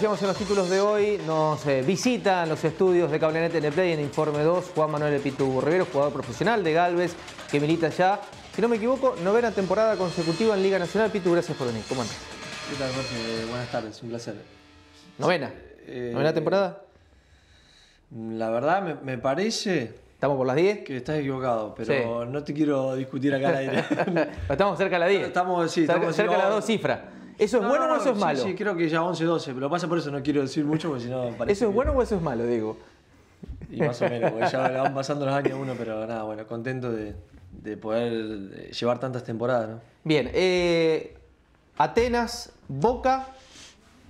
en los títulos de hoy, nos eh, visitan los estudios de Cablenet Play en Informe 2 Juan Manuel Pitu Rivero, jugador profesional de Galvez, que milita ya, si no me equivoco, novena temporada consecutiva en Liga Nacional. Pitu, gracias por venir. ¿Cómo andas? Buenas tardes, un placer. ¿Novena? Eh, ¿Novena temporada? La verdad, me, parece, ¿Estamos por las 10? Que estás equivocado, pero no te quiero discutir acá al aire. estamos cerca de las 10. Estamos, cerca, estamos de las dos cifras. ¿Eso es bueno o eso es malo? Sí, creo que ya 11, 12, pero pasa por eso, no quiero decir mucho porque si no parece. ¿Eso es bueno o eso es malo, digo? Y más o menos, porque ya van pasando los años uno, pero nada, bueno, contento de, poder llevar tantas temporadas, ¿no? Bien, eh, Atenas, Boca,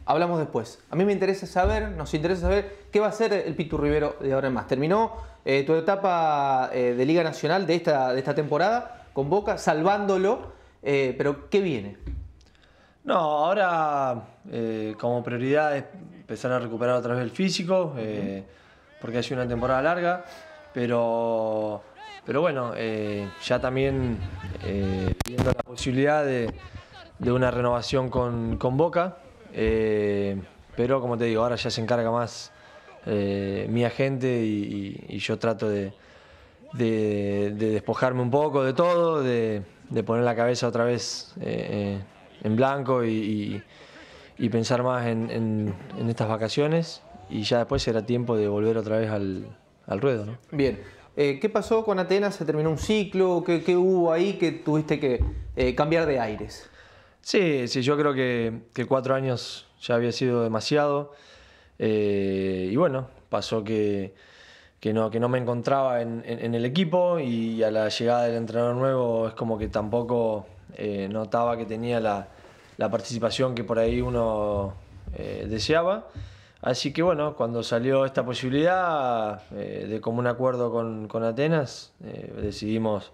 hablamos después. A mí me interesa saber, nos interesa saber qué va a ser el Pitu Rivero de ahora en más. Terminó eh, tu etapa eh, de Liga Nacional de esta, de esta temporada con Boca, salvándolo, pero ¿qué viene? No, ahora eh, como prioridad es empezar a recuperar otra vez el físico, eh, porque ha sido una temporada larga, pero, pero bueno, eh, ya también viendo la posibilidad de, una renovación con, Boca, pero como te digo, ahora ya se encarga más mi agente y, yo trato de, despojarme un poco de todo, de, poner la cabeza otra vez en blanco y, pensar más en, estas vacaciones y ya después era tiempo de volver otra vez al, ruedo. Bien, eh, ¿qué pasó con Atenas? ¿Se terminó un ciclo? ¿Qué, hubo ahí que tuviste que eh, cambiar de aires? Sí, sí, yo creo que, cuatro años ya había sido demasiado eh, y bueno, pasó que, no, que no me encontraba en, el equipo y a la llegada del entrenador nuevo es como que tampoco eh, notaba que tenía la, la, participación que por ahí uno eh, deseaba. Así que bueno, cuando salió esta posibilidad eh, de común acuerdo con, Atenas, decidimos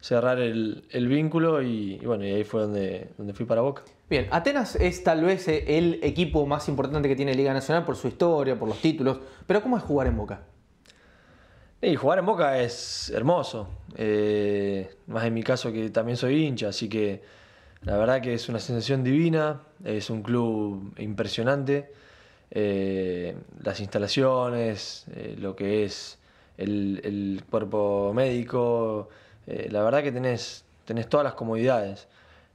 cerrar el, vínculo y, bueno, y ahí fue donde, donde fui para Boca. Bien, Atenas es tal vez el equipo más importante que tiene Liga Nacional por su historia, por los títulos, pero ¿cómo es jugar en Boca? Y jugar en Boca es hermoso. Eh, más en mi caso que también soy hincha, así que la verdad que es una sensación divina, es un club impresionante. Eh, las instalaciones, eh, lo que es el, cuerpo médico, la verdad que tenés, tenés todas las comodidades.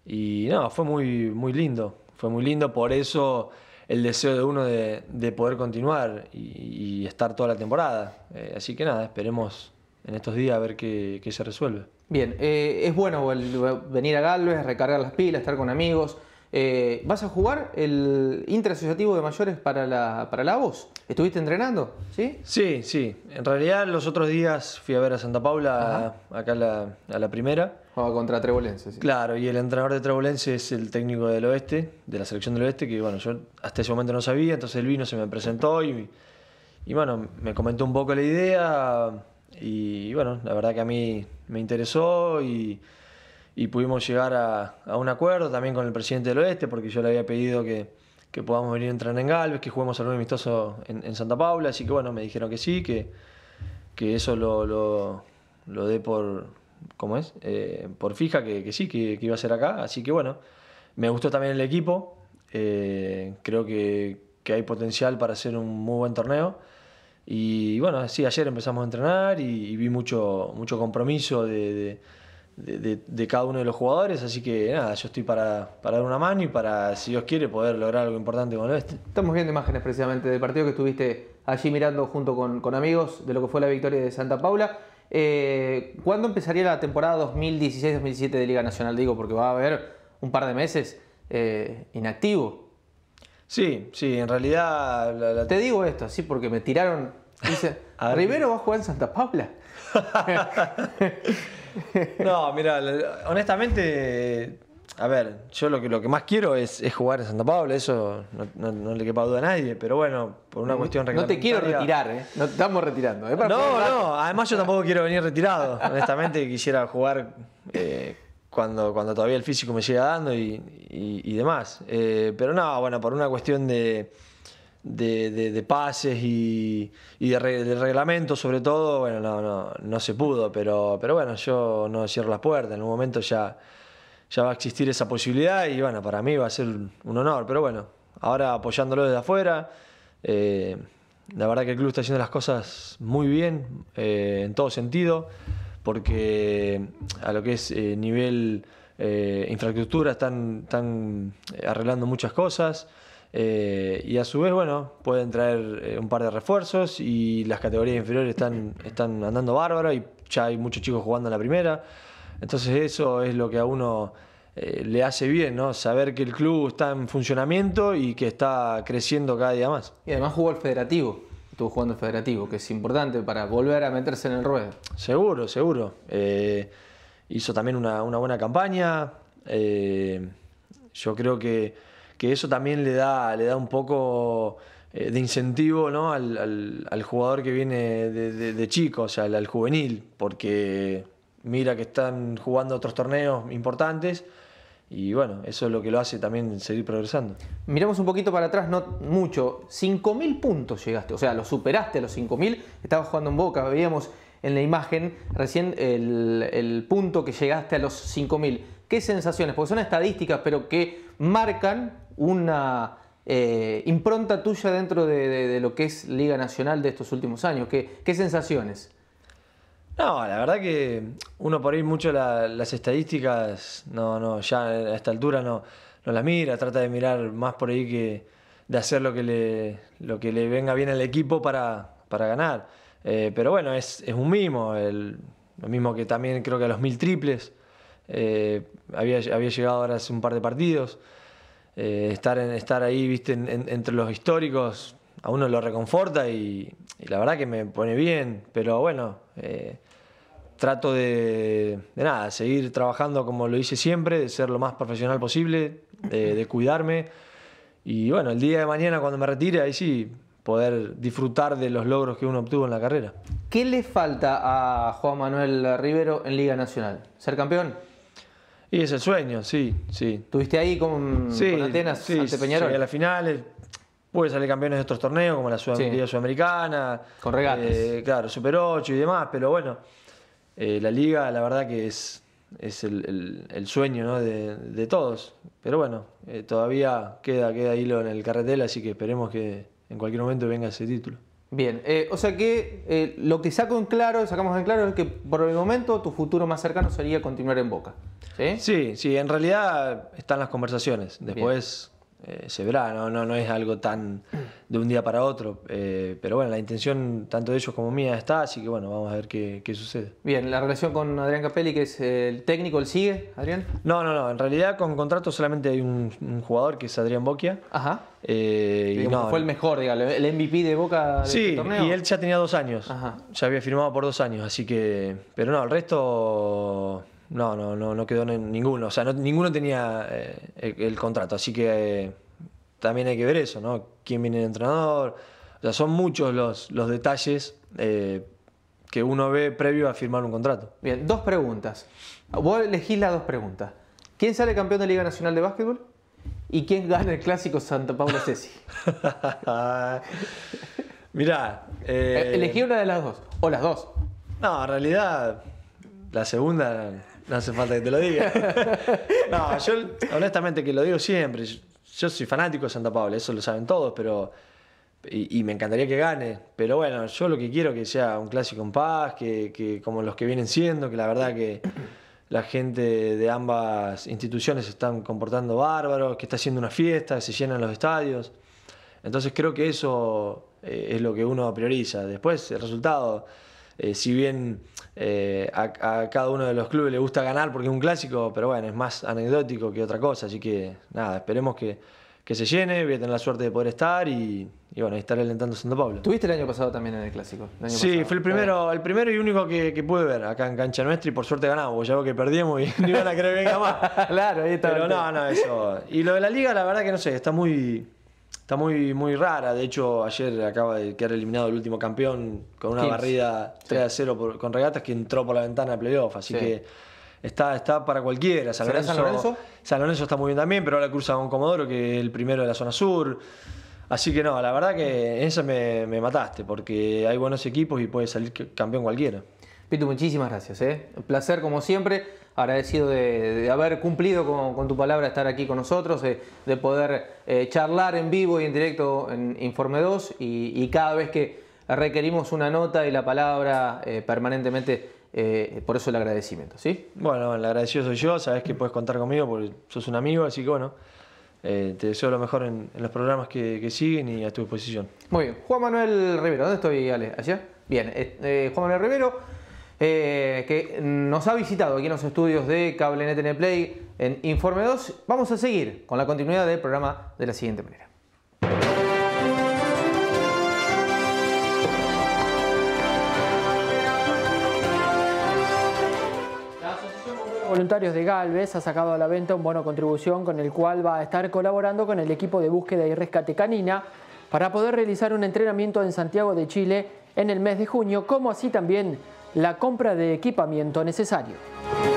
Y no, fue muy, muy lindo, fue muy lindo, por eso el deseo de uno de, poder continuar y, estar toda la temporada. Eh, así que nada, esperemos en estos días a ver qué, se resuelve. Bien, eh, es bueno venir a Galvez, recargar las pilas, estar con amigos. Eh, ¿Vas a jugar el interasociativo de mayores para la, para la voz? ¿Estuviste entrenando? ¿Sí? Sí, sí. En realidad los otros días fui a ver a Santa Paula, acá a la primera contra Trebolense, sí. Claro, y el entrenador de Trebolense es el técnico del oeste, de la selección del oeste, que bueno, yo hasta ese momento no sabía, entonces él vino, se me presentó y, y bueno, me comentó un poco la idea y, bueno, la verdad que a mí me interesó y, pudimos llegar a, un acuerdo también con el presidente del oeste, porque yo le había pedido que, podamos venir a entrenar en Galvez, que juguemos algún amistoso en, Santa Paula, así que bueno, me dijeron que sí, que, que eso lo, lo, lo dé por ¿cómo es? Eh, por fija que, que sí, que, iba a ser acá. Así que bueno, me gustó también el equipo. Eh, creo que, que, hay potencial para hacer un muy buen torneo. Y, bueno, sí, ayer empezamos a entrenar y, vi mucho, mucho compromiso de, de, de, cada uno de los jugadores. Así que nada, yo estoy para, para, dar una mano y para, si Dios quiere, poder lograr algo importante con el este. Estamos viendo imágenes precisamente del partido que estuviste allí mirando junto con, con amigos de lo que fue la victoria de Santa Paula. Eh, ¿Cuándo empezaría la temporada 2016-2017 de Liga Nacional? Digo, porque va a haber un par de meses eh, inactivo. Sí, sí, en realidad... Te digo esto, sí, porque me tiraron... Dice, Rivero va a jugar en Santa Paula. no, mira, honestamente a ver, yo lo que, lo que más quiero es, jugar en Santa pablo eso no, le quepa duda a nadie, pero bueno, por una cuestión reglamentaria... No te quiero retirar, ¿eh? No estamos retirando. no, no, además yo tampoco quiero venir retirado. Honestamente, quisiera jugar eh, cuando, cuando todavía el físico me siga dando y, demás. Eh, pero no, bueno, por una cuestión de, de, pases y, de, reglamento sobre todo, bueno, no, no, no se pudo, pero, pero bueno, yo no cierro las puertas, en un momento ya ya va a existir esa posibilidad y bueno, para mí va a ser un honor, pero bueno, ahora apoyándolo desde afuera, eh, la verdad que el club está haciendo las cosas muy bien, eh, en todo sentido, porque a lo que es eh, nivel infraestructura están, están, arreglando muchas cosas. y a su vez, bueno, pueden traer un par de refuerzos y las categorías inferiores están, están andando bárbaro y ya hay muchos chicos jugando en la primera. Entonces eso es lo que a uno eh, le hace bien, ¿no? Saber que el club está en funcionamiento y que está creciendo cada día más. Y además jugó el federativo, estuvo jugando al federativo, que es importante para volver a meterse en el ruedo. Seguro, seguro. Eh, hizo también una, buena campaña. Eh, yo creo que, eso también le da, le da un poco de incentivo ¿no? al, jugador que viene de, chico, o sea, al juvenil, porque mira que están jugando otros torneos importantes. Y bueno, eso es lo que lo hace también seguir progresando. Miramos un poquito para atrás, no mucho. 5.000 puntos llegaste, o sea, lo superaste a los 5.000. Estaba jugando en Boca, veíamos en la imagen recién el, punto que llegaste a los 5.000. ¿Qué sensaciones? Porque son estadísticas, pero que marcan una eh, impronta tuya dentro de, lo que es Liga Nacional de estos últimos años. qué sensaciones? No, la verdad que uno por ahí mucho las estadísticas, no, no, ya a esta altura no, no las mira, trata de mirar más por ahí que de hacer lo que le, lo que le venga bien al equipo para, ganar. Eh, pero bueno, es, un mimo, lo mismo que también creo que a los mil triples, eh, había, había, llegado ahora hace un par de partidos, eh, estar, en, estar ahí, viste, entre los históricos, a uno lo reconforta y, la verdad que me pone bien, pero bueno, trato de, nada, seguir trabajando como lo hice siempre, de ser lo más profesional posible, de, cuidarme. Y bueno, el día de mañana cuando me retire, ahí sí, poder disfrutar de los logros que uno obtuvo en la carrera. ¿Qué le falta a Juan Manuel Rivero en Liga Nacional? ¿Ser campeón? Y es el sueño, sí, sí. ¿Tuviste ahí con, con Atenas sí, ante Peñarol? Sí, a las finales. puede salir campeones de otros torneos como la Liga Sudamericana. Con regates. Eh, claro, Super 8 y demás, pero bueno eh, la liga, la verdad que es, es el, sueño de, todos. Pero bueno, eh, todavía queda, queda hilo en el carretel, así que esperemos que en cualquier momento venga ese título. Bien, eh, o sea que lo que saco en claro, sacamos en claro es que por el momento tu futuro más cercano sería continuar en Boca. Sí, sí, en realidad están las conversaciones. Después, eh, se verá, no, no, es algo tan de un día para otro. Eh, pero bueno, la intención tanto de ellos como mía está, así que bueno, vamos a ver qué, sucede. Bien, la relación con Adrián Capelli, que es el técnico, ¿el sigue, Adrián? No, no, no, en realidad con contrato solamente hay un, jugador que es Adrián Boquia. Ajá. Eh, y fue el mejor, digamos. el MVP de Boca este sí, y él ya tenía dos años. Ajá. Ya había firmado por dos años, así que... Pero no, el resto no, no, no, no quedó ninguno. O sea, ninguno tenía eh, el, contrato. Así que eh, también hay que ver eso, ¿no? ¿Quién viene el entrenador? O sea, son muchos los, los detalles eh, que uno ve previo a firmar un contrato. Bien, dos preguntas. Vos elegís las dos preguntas. ¿Quién sale campeón de Liga Nacional de Básquetbol? ¿Y quién gana el clásico Santa Paula Cesi? Mirá. Elegí una de las dos. O las dos. No, en realidad, la segunda no hace falta que te lo diga. no, yo honestamente que lo digo siempre. Yo soy fanático de Santa Paula, eso lo saben todos, pero. Y, me encantaría que gane. Pero bueno, yo lo que quiero que sea un clásico en paz, que, que como los que vienen siendo, que la verdad que la gente de ambas instituciones se están comportando bárbaros, que está haciendo una fiesta, se llenan los estadios. Entonces creo que eso eh, es lo que uno prioriza. Después, el resultado eh, si bien eh, a, cada uno de los clubes le gusta ganar porque es un clásico, pero bueno, es más anecdótico que otra cosa, así que nada, esperemos que, se llene, voy a tener la suerte de poder estar y, bueno, estar alentando Santo Pablo. ¿Tuviste el año pasado también en el clásico? sí, fue el primero, el primero y único que, pude ver acá en Cancha Nuestra y por suerte ganamos, ya veo que perdimos y no iban a querer venga más. claro, ahí está. Pero no, no, eso. Y lo de la liga, la verdad que no sé, está muy está muy, muy rara. De hecho, ayer acaba de quedar eliminado el último campeón con una barrida 3 a 0 con regatas que entró por la ventana de playoff. Así que está, está para cualquiera. San Lorenzo, está muy bien también, pero ahora cruza con Comodoro, que es el primero de la zona sur. Así que no, la verdad que en esa me, mataste, porque hay buenos equipos y puede salir campeón cualquiera. pito muchísimas gracias. ¿eh? Un placer como siempre agradecido de, haber cumplido con, tu palabra, estar aquí con nosotros, de poder eh, charlar en vivo y en directo en Informe 2 y, cada vez que requerimos una nota y la palabra eh, permanentemente, eh, por eso el agradecimiento, ¿sí? Bueno, el agradecido soy yo, sabes que puedes contar conmigo porque sos un amigo, así que bueno. te deseo lo mejor en, los programas que, siguen y a tu disposición. Muy bien. Juan Manuel Rivero, ¿dónde estoy, Ale? ¿Allá? Bien. Juan Manuel Rivero, eh, que nos ha visitado aquí en los estudios de Cablenet en el Play en Informe 2. Vamos a seguir con la continuidad del programa de la siguiente manera. La Asociación Voluntarios de Galvez ha sacado a la venta un bono contribución con el cual va a estar colaborando con el equipo de búsqueda y rescate canina para poder realizar un entrenamiento en Santiago de Chile en el mes de junio, como así también la compra de equipamiento necesario.